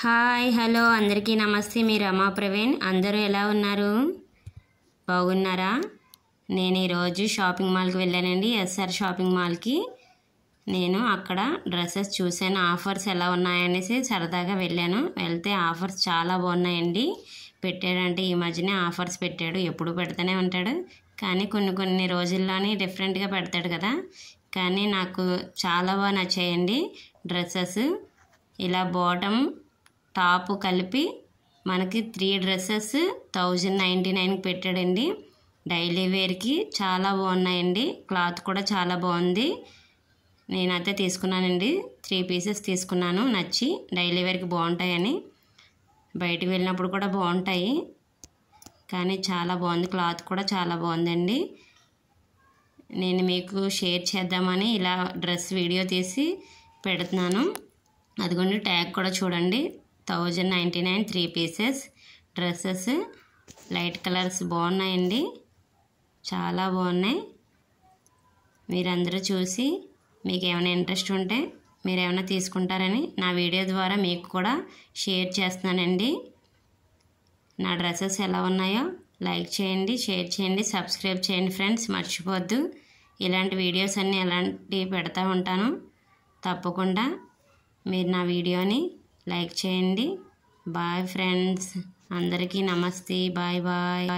hi hello అందరికీ నమస్తే మీ రమా ప్రవీణ్ అందరూ ఎలా ఉన్నారు బాగున్నారా నేను ఈరోజు షాపింగ్ మాల్కి వెళ్ళానండి ఎస్ఆర్ షాపింగ్ మాల్కి నేను అక్కడ డ్రెస్సెస్ చూశాను ఆఫర్స్ ఎలా ఉన్నాయనేసి సరదాగా వెళ్ళాను వెళ్తే ఆఫర్స్ చాలా బాగున్నాయండి పెట్టాడంటే ఈ మధ్యనే ఆఫర్స్ పెట్టాడు ఎప్పుడు పెడతానే ఉంటాడు కానీ కొన్ని కొన్ని రోజుల్లోనే డిఫరెంట్గా పెడతాడు కదా కానీ నాకు చాలా బాగా నచ్చాయండి డ్రెస్సెస్ ఇలా బాటమ్ టాపు కలిపి మనకి త్రీ డ్రెస్సెస్ థౌజండ్ నైంటీ నైన్కి పెట్టాడండి డైలీ వేర్కి చాలా బాగున్నాయండి క్లాత్ కూడా చాలా బాగుంది నేనైతే తీసుకున్నానండి త్రీ పీసెస్ తీసుకున్నాను నచ్చి డైలీ వేర్కి బాగుంటాయని బయటికి వెళ్ళినప్పుడు కూడా బాగుంటాయి కానీ చాలా బాగుంది క్లాత్ కూడా చాలా బాగుందండి నేను మీకు షేర్ చేద్దామని ఇలా డ్రెస్ వీడియో తీసి పెడుతున్నాను అదిగోండి ట్యాగ్ కూడా చూడండి thousand ninety nine three pieces dresses light colours బాగున్నాయండి చాలా బాగున్నాయి మీరందరూ చూసి మీకు ఏమైనా ఇంట్రెస్ట్ ఉంటే మీరు ఏమైనా తీసుకుంటారని నా వీడియో ద్వారా మీకు కూడా షేర్ చేస్తున్నానండి నా డ్రెస్సెస్ ఎలా ఉన్నాయో లైక్ చేయండి షేర్ చేయండి సబ్స్క్రైబ్ చేయండి ఫ్రెండ్స్ మర్చిపోద్దు ఇలాంటి వీడియోస్ అన్నీ ఎలాంటివి పెడతా ఉంటాను తప్పకుండా మీరు నా వీడియోని లైక్ చేయండి బాయ్ ఫ్రెండ్స్ అందరికీ నమస్తే బాయ్ బాయ్